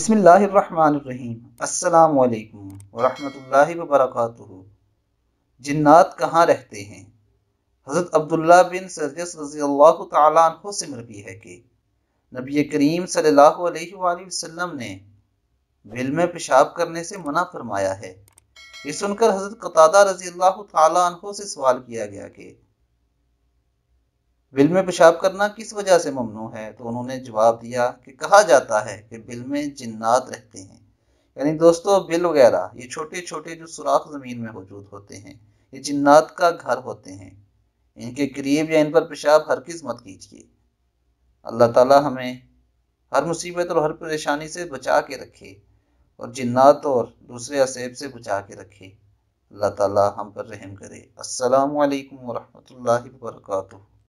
बसमीम् अल्लाम वरहमल वबरक कहाँ रहते हैं हज़रत अब्दुल्ला बिन सरजस रज़ी अल्लाह तु से मरबी है कि नबी करीम सल्लल्लाहु अलैहि वसल्लम ने बिल में पेशाब करने से मना फरमाया है ये सुनकर हज़रत कतादा रज़ी अल्लाह तु से सवाल किया गया कि बिल में पेशाब करना किस वजह से ममनू है तो उन्होंने जवाब दिया कि कहा जाता है कि बिल में जिन्नात रहते हैं यानी दोस्तों बिल वगैरह ये छोटे छोटे जो सुराख ज़मीन में मौजूद होते हैं ये जिन्नात का घर होते हैं इनके करीब या इन पर पेशाब हर किस मत कीजिए अल्लाह ताला हमें हर मुसीबत और हर परेशानी से बचा के रखे और जिन्नात और दूसरे असेब से बचा के रखे अल्लाह ताला हम पर रहम करे असलकम वरहमल वर्का